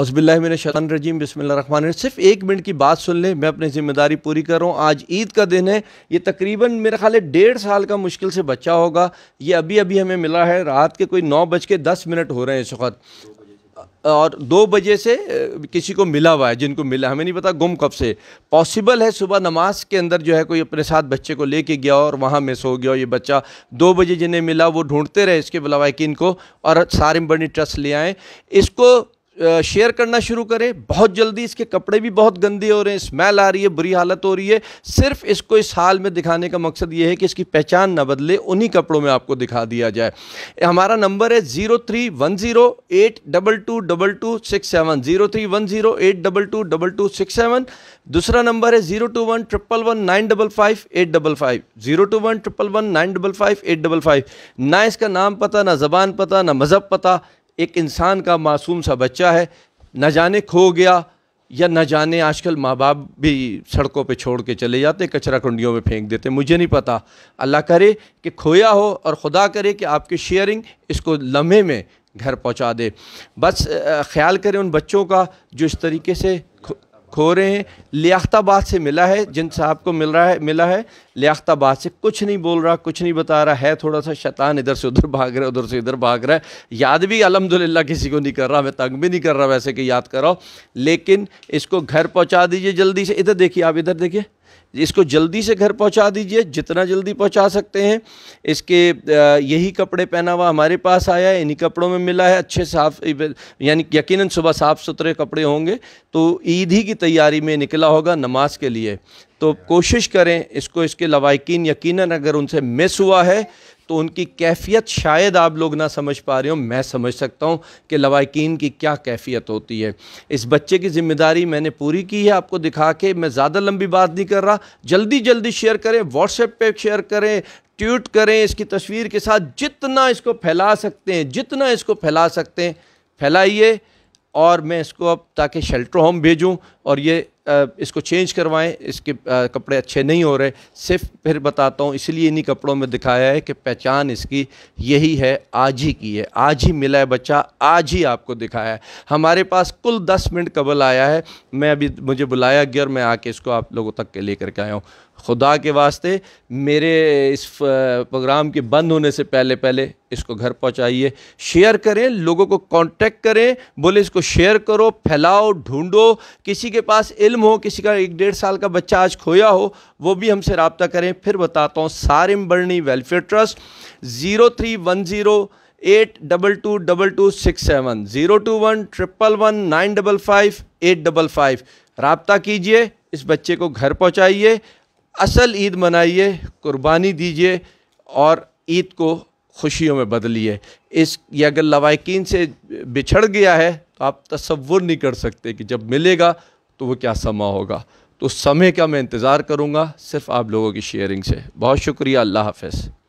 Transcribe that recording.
औसबिल्लिन शतन रजीम बसमिल सिर्फ एक मिनट की बात सुन लें मैं अपनी ज़िम्मेदारी पूरी कर रहा हूँ आज ईद का दिन है ये तकरीबन मेरे ख्याल डेढ़ साल का मुश्किल से बच्चा होगा ये अभी अभी हमें मिला है रात के कोई नौ बज के दस मिनट हो रहे हैं इस वक्त और दो बजे से किसी को मिला हुआ है जिनको मिला हमें नहीं पता गुम कब से पॉसिबल है सुबह नमाज के अंदर जो है कोई अपने साथ बच्चे को लेके गया और वहाँ मिस हो गया ये बच्चा दो बजे जिन्हें मिला वो ढूंढते रहे इसके बलावाकिन को और सारे बड़ी ट्रस्ट ले आए इसको शेयर करना शुरू करें बहुत जल्दी इसके कपड़े भी बहुत गंदे हो रहे हैं स्मेल आ रही है बुरी हालत हो रही है सिर्फ इसको इस हाल में दिखाने का मकसद ये है कि इसकी पहचान ना बदले उन्हीं कपड़ों में आपको दिखा दिया जाए हमारा नंबर है zero three one zero eight double two double two six seven zero three one zero eight double two double two six seven दूसरा नंबर है zero two one triple one nine double five eight double five zero two one triple one nine double five eight double five ना इसका नाम पता ना ज़बान पता ना मज़हब पता एक इंसान का मासूम सा बच्चा है न जाने खो गया या न जाने आजकल माँ बाप भी सड़कों पे छोड़ के चले जाते कचरा कुंडियों में फेंक देते मुझे नहीं पता अल्लाह करे कि खोया हो और ख़ुदा करे कि आपकी शेयरिंग इसको लम्हे में घर पहुँचा दे बस ख्याल करें उन बच्चों का जो इस तरीके से खो रहे हैं लियाख्ताबाद से मिला है जिन साहब को मिल रहा है मिला है लियाख्ताबाद से कुछ नहीं बोल रहा कुछ नहीं बता रहा है थोड़ा सा शैतान इधर से उधर भाग रहा है उधर से इधर भाग रहा है याद भी अलहमदिल्ला किसी को नहीं कर रहा मैं तंग भी नहीं कर रहा वैसे कि याद कराओ लेकिन इसको घर पहुँचा दीजिए जल्दी से इधर देखिए आप इधर देखिए इसको जल्दी से घर पहुंचा दीजिए जितना जल्दी पहुंचा सकते हैं इसके यही कपड़े पहना हुआ हमारे पास आया है इन्हीं कपड़ों में मिला है अच्छे साफ यानी यकीनन सुबह साफ़ सुथरे कपड़े होंगे तो ईद ही की तैयारी में निकला होगा नमाज के लिए तो कोशिश करें इसको इसके लवाकिन यकीनन अगर उनसे मिस हुआ है तो उनकी कैफियत शायद आप लोग ना समझ पा रहे हो मैं समझ सकता हूँ कि लवाकिन की क्या कैफियत होती है इस बच्चे की जिम्मेदारी मैंने पूरी की है आपको दिखा के मैं ज़्यादा लंबी बात नहीं कर रहा जल्दी जल्दी शेयर करें व्हाट्सएप पे शेयर करें ट्वीट करें इसकी तस्वीर के साथ जितना इसको फैला सकते हैं जितना इसको फैला सकते हैं फैलाइए और मैं इसको अब ताकि शेल्टर होम भेजूँ और ये इसको चेंज करवाएं इसके कपड़े अच्छे नहीं हो रहे सिर्फ फिर बताता हूँ इसलिए इन्हीं कपड़ों में दिखाया है कि पहचान इसकी यही है आज ही की है आज ही मिला है बच्चा आज ही आपको दिखाया है हमारे पास कुल दस मिनट कबल आया है मैं अभी मुझे बुलाया गया और मैं आके इसको आप लोगों तक के लेकर के आया हूँ खुदा के वास्ते मेरे इस प्रोग्राम के बंद होने से पहले पहले इसको घर पहुंचाइए शेयर करें लोगों को कांटेक्ट करें बोले इसको शेयर करो फैलाओ ढूंढो किसी के पास इल इल्म हो किसी का एक डेढ़ साल का बच्चा आज खोया हो वो भी हमसे रबता करें फिर बताता हूँ Sarim Barni welfare trust zero three one zero eight double two double two six seven zero two one triple one nine double five eight double five रबता कीजिए इस बच्चे को घर पहुँचाइए असल ईद मनाइए कुर्बानी दीजिए और ईद को खुशियों में बदलिए इस ये अगर लवाकिन से बिछड़ गया है तो आप तस्वुर नहीं कर सकते कि जब मिलेगा तो वो क्या समा होगा तो समय का मैं इंतज़ार करूँगा सिर्फ आप लोगों की शेयरिंग से बहुत शुक्रिया अल्लाह हाफ